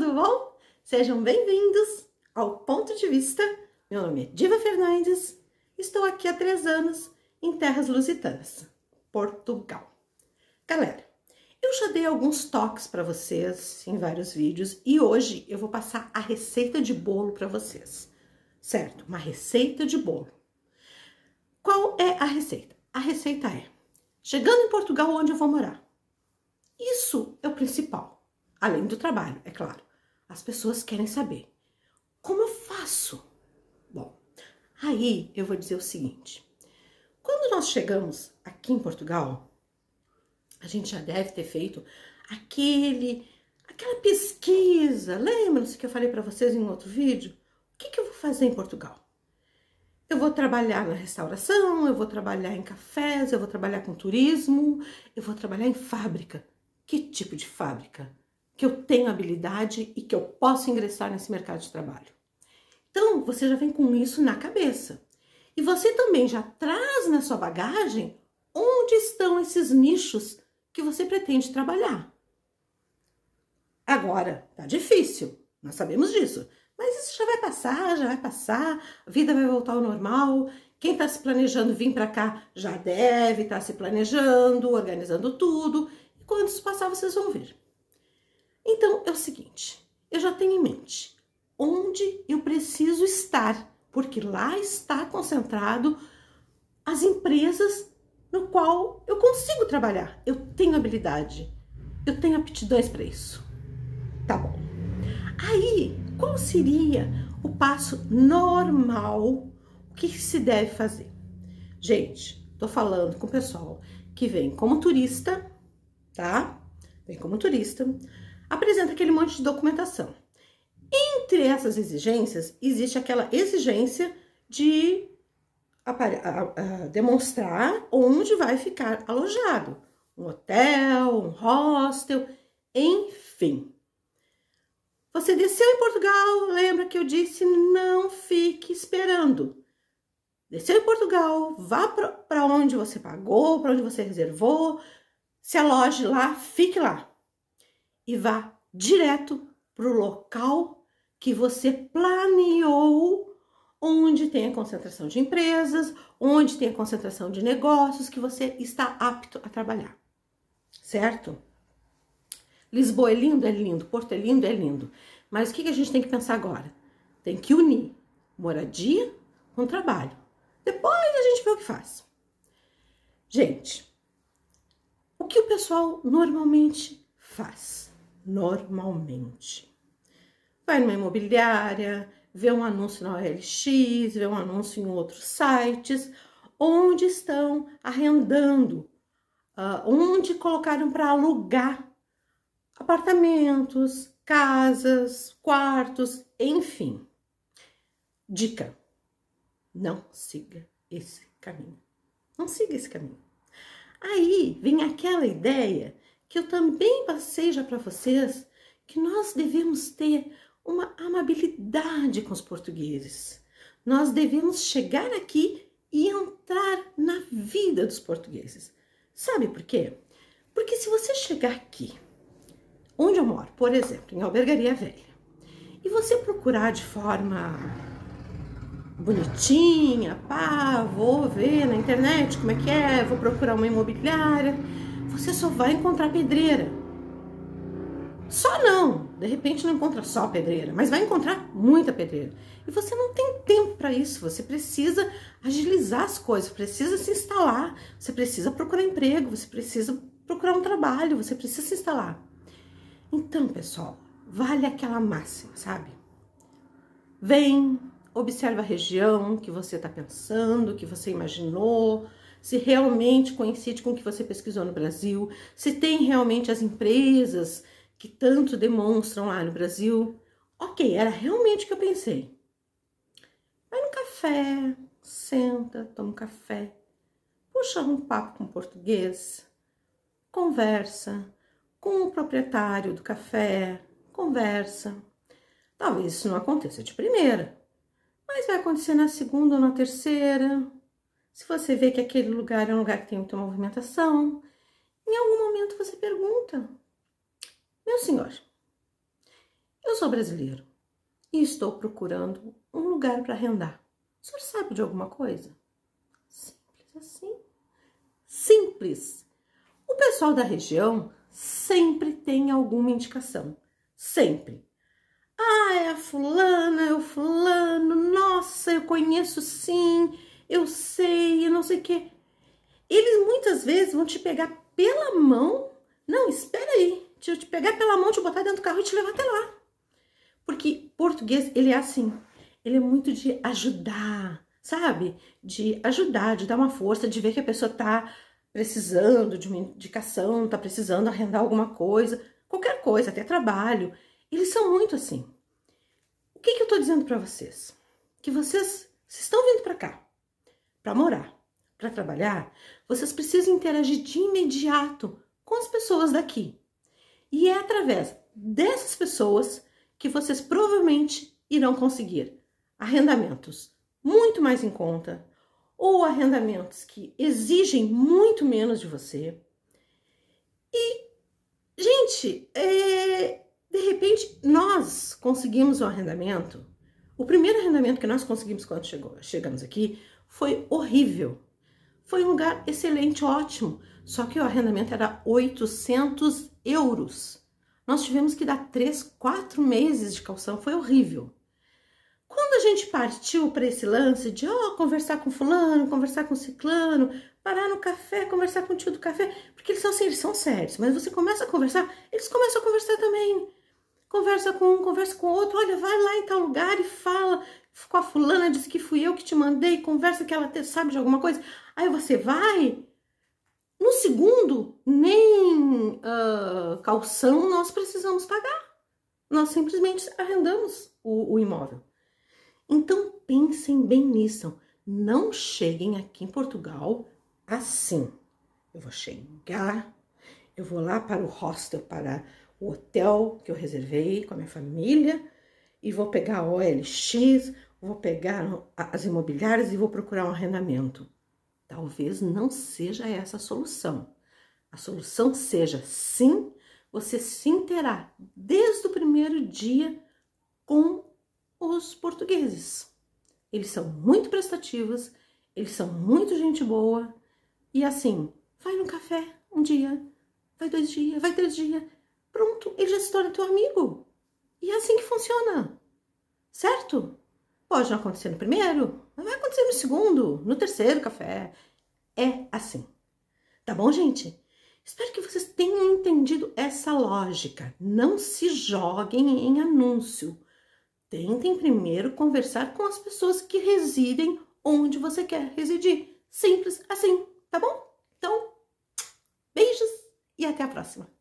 tudo bom? Sejam bem-vindos ao Ponto de Vista. Meu nome é Diva Fernandes, estou aqui há três anos em terras lusitanas, Portugal. Galera, eu já dei alguns toques para vocês em vários vídeos e hoje eu vou passar a receita de bolo para vocês, certo? Uma receita de bolo. Qual é a receita? A receita é, chegando em Portugal, onde eu vou morar. Isso é o principal, além do trabalho, é claro. As pessoas querem saber como eu faço. Bom, aí eu vou dizer o seguinte: quando nós chegamos aqui em Portugal, a gente já deve ter feito aquele aquela pesquisa. Lembram-se que eu falei para vocês em outro vídeo? O que, que eu vou fazer em Portugal? Eu vou trabalhar na restauração, eu vou trabalhar em cafés, eu vou trabalhar com turismo, eu vou trabalhar em fábrica. Que tipo de fábrica? que eu tenho habilidade e que eu posso ingressar nesse mercado de trabalho. Então, você já vem com isso na cabeça. E você também já traz na sua bagagem onde estão esses nichos que você pretende trabalhar. Agora, tá difícil, nós sabemos disso. Mas isso já vai passar, já vai passar, a vida vai voltar ao normal. Quem está se planejando vir para cá já deve estar tá se planejando, organizando tudo. E quando isso passar, vocês vão ver. Então é o seguinte, eu já tenho em mente onde eu preciso estar, porque lá está concentrado as empresas no qual eu consigo trabalhar. Eu tenho habilidade, eu tenho aptidões para isso. Tá bom. Aí, qual seria o passo normal? O que se deve fazer? Gente, tô falando com o pessoal que vem como turista, tá? Vem como turista, apresenta aquele monte de documentação. Entre essas exigências, existe aquela exigência de demonstrar onde vai ficar alojado. Um hotel, um hostel, enfim. Você desceu em Portugal, lembra que eu disse não fique esperando. Desceu em Portugal, vá para onde você pagou, para onde você reservou, se aloje lá, fique lá e vá direto para o local que você planeou, onde tem a concentração de empresas, onde tem a concentração de negócios que você está apto a trabalhar, certo? Lisboa é lindo, é lindo, Porto é lindo, é lindo. Mas o que a gente tem que pensar agora? Tem que unir moradia com trabalho. Depois a gente vê o que faz. Gente, o que o pessoal normalmente faz? normalmente. Vai numa imobiliária, vê um anúncio na OLX, vê um anúncio em outros sites, onde estão arrendando, ah, onde colocaram para alugar apartamentos, casas, quartos, enfim. Dica: não siga esse caminho. Não siga esse caminho. Aí vem aquela ideia que eu também passei já para vocês, que nós devemos ter uma amabilidade com os portugueses. Nós devemos chegar aqui e entrar na vida dos portugueses. Sabe por quê? Porque se você chegar aqui, onde eu moro, por exemplo, em Albergaria Velha, e você procurar de forma bonitinha, pá, vou ver na internet como é que é, vou procurar uma imobiliária, você só vai encontrar pedreira. Só não, de repente não encontra só pedreira, mas vai encontrar muita pedreira. E você não tem tempo para isso, você precisa agilizar as coisas, precisa se instalar, você precisa procurar emprego, você precisa procurar um trabalho, você precisa se instalar. Então, pessoal, vale aquela máxima, sabe? Vem, observa a região que você está pensando, que você imaginou, se realmente coincide com o que você pesquisou no Brasil, se tem realmente as empresas que tanto demonstram lá no Brasil. Ok, era realmente o que eu pensei. Vai no café, senta, toma um café, puxa um papo com português, conversa com o proprietário do café, conversa. Talvez isso não aconteça de primeira, mas vai acontecer na segunda ou na terceira, se você vê que aquele lugar é um lugar que tem muita movimentação, em algum momento você pergunta: Meu senhor, eu sou brasileiro e estou procurando um lugar para arrendar. O senhor sabe de alguma coisa? Simples assim. Simples. O pessoal da região sempre tem alguma indicação. Sempre. Ah, é a fulana, é o fulano, nossa, eu conheço sim eu sei, eu não sei o quê. Eles muitas vezes vão te pegar pela mão. Não, espera aí. Te, te pegar pela mão, te botar dentro do carro e te levar até lá. Porque português, ele é assim. Ele é muito de ajudar, sabe? De ajudar, de dar uma força, de ver que a pessoa tá precisando de uma indicação, tá precisando arrendar alguma coisa, qualquer coisa, até trabalho. Eles são muito assim. O que, que eu tô dizendo para vocês? Que vocês, vocês estão vindo para cá para morar, para trabalhar, vocês precisam interagir de imediato com as pessoas daqui. E é através dessas pessoas que vocês provavelmente irão conseguir arrendamentos muito mais em conta ou arrendamentos que exigem muito menos de você. E, gente, é, de repente nós conseguimos um arrendamento. O primeiro arrendamento que nós conseguimos quando chegou, chegamos aqui foi horrível. Foi um lugar excelente, ótimo, só que o arrendamento era 800 euros. Nós tivemos que dar três, quatro meses de calção, foi horrível. Quando a gente partiu para esse lance de oh, conversar com fulano, conversar com ciclano, parar no café, conversar com o tio do café, porque eles são assim, eles são sérios, mas você começa a conversar, eles começam a conversar também. Conversa com um, conversa com outro. Olha, vai lá em tal lugar e fala com a fulana, disse que fui eu que te mandei. Conversa que ela sabe de alguma coisa. Aí você vai. No segundo, nem uh, calção nós precisamos pagar. Nós simplesmente arrendamos o, o imóvel. Então pensem bem nisso. Não cheguem aqui em Portugal assim. Eu vou chegar, eu vou lá para o hostel, para o hotel que eu reservei com a minha família e vou pegar a OLX, vou pegar as imobiliárias e vou procurar um arrendamento. Talvez não seja essa a solução. A solução seja sim, você se interar desde o primeiro dia com os portugueses. Eles são muito prestativos, eles são muito gente boa e assim, vai no café um dia, vai dois dias, vai três dias, pronto, ele já se torna teu amigo. E é assim que funciona, certo? Pode não acontecer no primeiro, mas vai acontecer no segundo, no terceiro café. É assim. Tá bom, gente? Espero que vocês tenham entendido essa lógica. Não se joguem em anúncio. Tentem primeiro conversar com as pessoas que residem onde você quer residir. Simples assim, tá bom? Então, beijos e até a próxima.